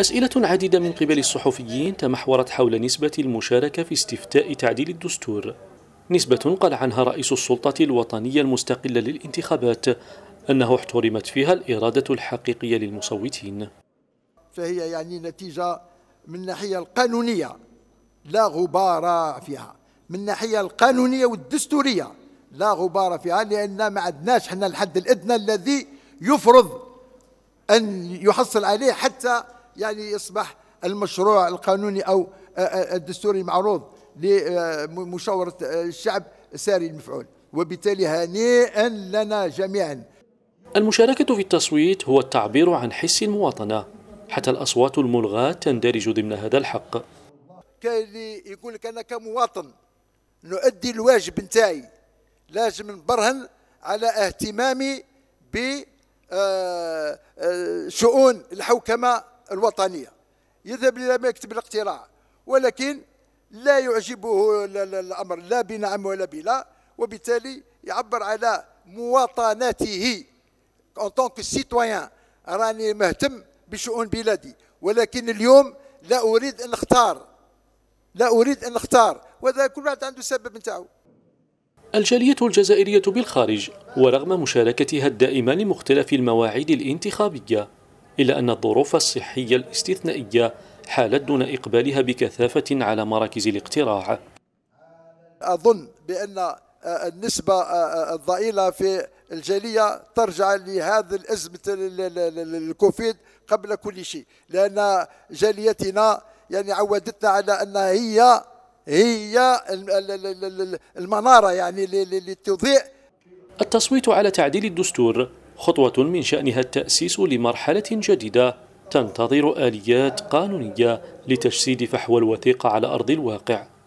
أسئلة عديدة من قبل الصحفيين تمحورت حول نسبة المشاركة في استفتاء تعديل الدستور نسبة قال عنها رئيس السلطة الوطنية المستقلة للانتخابات أنه احترمت فيها الإرادة الحقيقية للمصوتين فهي يعني نتيجة من الناحية القانونية لا غبار فيها من الناحية القانونية والدستورية لا غبار فيها لأن ما عدناش حنا الحد الأدنى الذي يفرض أن يحصل عليه حتى يعني يصبح المشروع القانوني أو آه، آه، الدستوري المعروض لمشاورة آه، الشعب ساري المفعول وبالتالي هنيئا لنا جميعا المشاركة في التصويت هو التعبير عن حس المواطنة حتى الأصوات الملغاة تندرج ضمن هذا الحق كاللي يقول لك أنا كمواطن نؤدي الواجب نتاعي لازم نبرهن على اهتمامي بشؤون الحوكمة الوطنية يذهب إلى مكتب الاقتراع ولكن لا يعجبه الأمر لا بنعم ولا بلا وبالتالي يعبر على مواطنته en tant que citoyen راني مهتم بشؤون بلادي ولكن اليوم لا أريد أن أختار لا أريد أن أختار وهذا كل واحد عنده سبب نتاعو الجالية الجزائرية بالخارج ورغم مشاركتها الدائمة لمختلف المواعيد الانتخابية إلا أن الظروف الصحية الاستثنائية حالت دون إقبالها بكثافة على مراكز الاقتراع أظن بأن آه، النسبة آه، آه، الضئيلة في الجالية ترجع لهذا الأزمة الكوفيد قبل كل شيء لأن جاليتنا يعني عودتنا على أنها هي هي المنارة يعني لتضيء التصويت على تعديل الدستور خطوة من شأنها التأسيس لمرحلة جديدة تنتظر آليات قانونية لتجسيد فحوى الوثيقة على أرض الواقع